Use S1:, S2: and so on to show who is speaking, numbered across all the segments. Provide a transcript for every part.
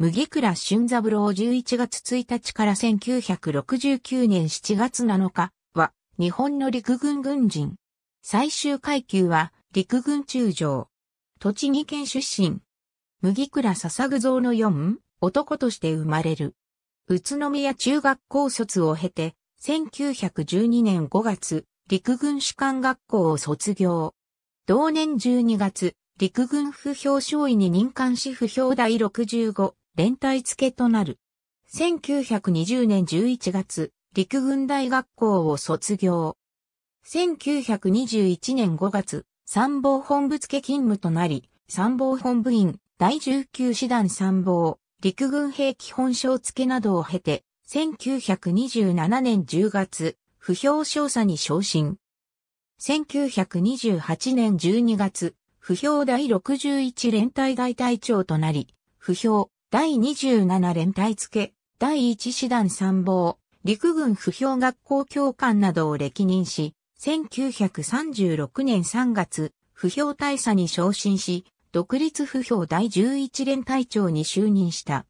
S1: 麦倉俊三郎11月1日から1969年7月7日は日本の陸軍軍人。最終階級は陸軍中将。栃木県出身。麦倉笹蔵の4、男として生まれる。宇都宮中学校卒を経て、1912年5月、陸軍士官学校を卒業。同年12月、陸軍不評少尉に任官し不評第65連帯付けとなる。1920年11月、陸軍大学校を卒業。1921年5月、参謀本部付勤務となり、参謀本部員、第19師団参謀、陸軍兵器本省付などを経て、1927年10月、不評少佐に昇進。1928年12月、不評第61連隊大隊長となり、不評、第27連隊付、第1師団参謀、陸軍不評学校教官などを歴任し、1936年3月、不評大佐に昇進し、独立不評第11連隊長に就任した。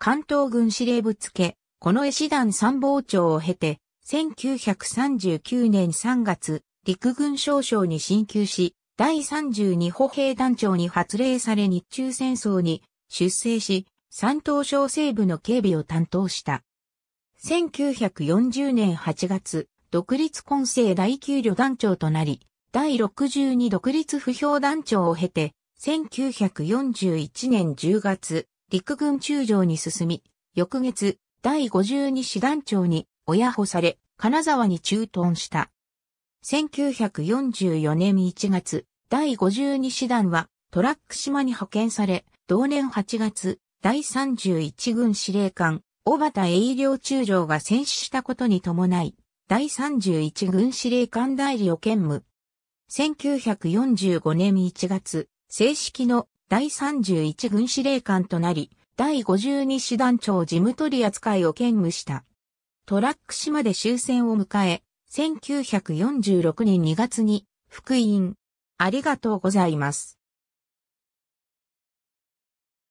S1: 関東軍司令部付、この絵師団参謀長を経て、1939年3月、陸軍少将に進級し、第32歩兵団長に発令され日中戦争に出征し、山東省西部の警備を担当した。1940年8月、独立混成第9旅団長となり、第62独立不評団長を経て、1941年10月、陸軍中将に進み、翌月、第52師団長に親保され、金沢に駐屯した。1944年1月、第52師団はトラック島に派遣され、同年8月、第31軍司令官、小畑栄良中将が戦死したことに伴い、第31軍司令官代理を兼務。1945年1月、正式の第31軍司令官となり、第52師団長事務取扱いを兼務した。トラック島で終戦を迎え、1946年2月に、福音、ありがとうございます。